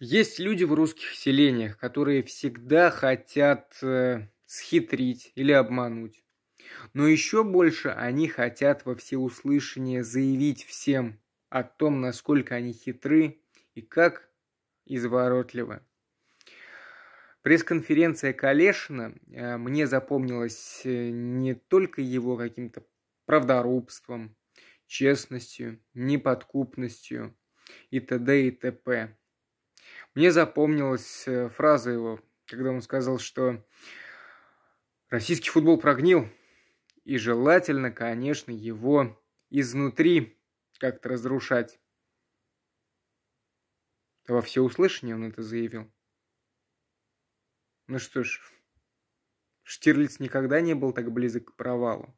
Есть люди в русских селениях, которые всегда хотят э, схитрить или обмануть. Но еще больше они хотят во всеуслышание заявить всем о том, насколько они хитры и как изворотливы. Пресс-конференция Калешина э, мне запомнилась э, не только его каким-то правдорубством, честностью, неподкупностью и т.д. и т.п. Мне запомнилась э, фраза его, когда он сказал, что российский футбол прогнил, и желательно, конечно, его изнутри как-то разрушать. Да во всеуслышание он это заявил. Ну что ж, Штирлиц никогда не был так близок к провалу.